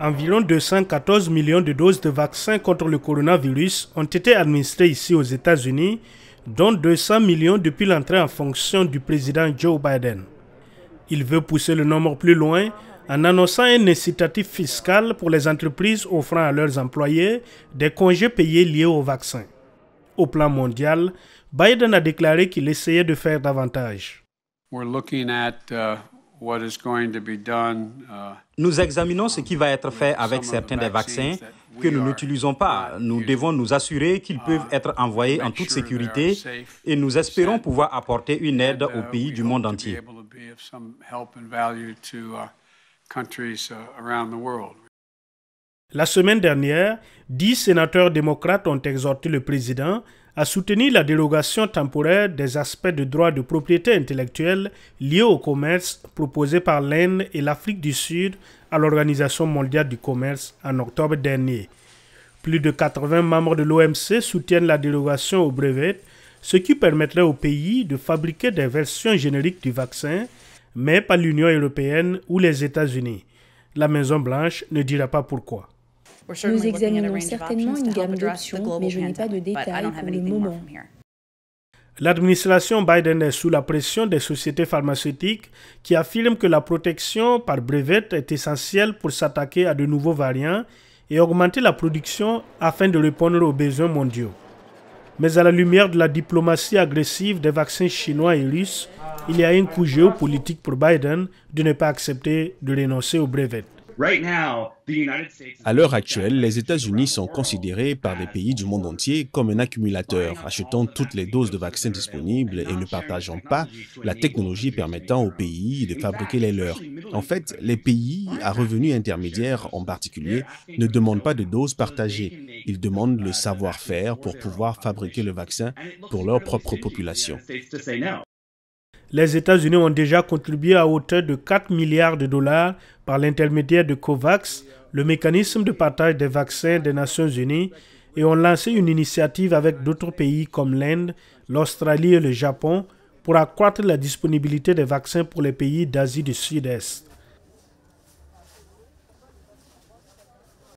environ 214 millions de doses de vaccins contre le coronavirus ont été administrées ici aux États-Unis, dont 200 millions depuis l'entrée en fonction du président Joe Biden. Il veut pousser le nombre plus loin en annonçant un incitative fiscal pour les entreprises offrant à leurs employés des congés payés liés au vaccin. Au plan mondial, Biden a déclaré qu'il essayait de faire davantage. Uh, nous examinons ce qui va être fait avec certains des vaccins que nous n'utilisons pas. Uh, nous devons nous assurer qu'ils uh, peuvent être envoyés en toute sécurité et nous espérons pouvoir apporter une aide aux pays du monde entier. La semaine dernière, dix sénateurs démocrates ont exhorté le président à soutenir la dérogation temporaire des aspects de droit de propriété intellectuelle liés au commerce proposés par l'Inde et l'Afrique du Sud à l'Organisation mondiale du commerce en octobre dernier. Plus de 80 membres de l'OMC soutiennent la dérogation au brevet, ce qui permettrait au pays de fabriquer des versions génériques du vaccin, mais pas l'Union européenne ou les États-Unis. La Maison-Blanche ne dira pas pourquoi. Nous examinons certainement une gamme d'options, mais je n'ai pas de détails pour le moment. L'administration Biden est sous la pression des sociétés pharmaceutiques qui affirment que la protection par brevette est essentielle pour s'attaquer à de nouveaux variants et augmenter la production afin de répondre aux besoins mondiaux. Mais à la lumière de la diplomatie agressive des vaccins chinois et russes, il y a un coup géopolitique pour Biden de ne pas accepter de renoncer aux brevets. À l'heure actuelle, les États-Unis sont considérés par des pays du monde entier comme un accumulateur, achetant toutes les doses de vaccins disponibles et ne partageant pas la technologie permettant aux pays de fabriquer les leurs. En fait, les pays à revenus intermédiaires en particulier ne demandent pas de doses partagées. Ils demandent le savoir-faire pour pouvoir fabriquer le vaccin pour leur propre population. Les États-Unis ont déjà contribué à hauteur de 4 milliards de dollars par l'intermédiaire de COVAX, le mécanisme de partage des vaccins des Nations Unies, et ont lancé une initiative avec d'autres pays comme l'Inde, l'Australie et le Japon pour accroître la disponibilité des vaccins pour les pays d'Asie du Sud-Est.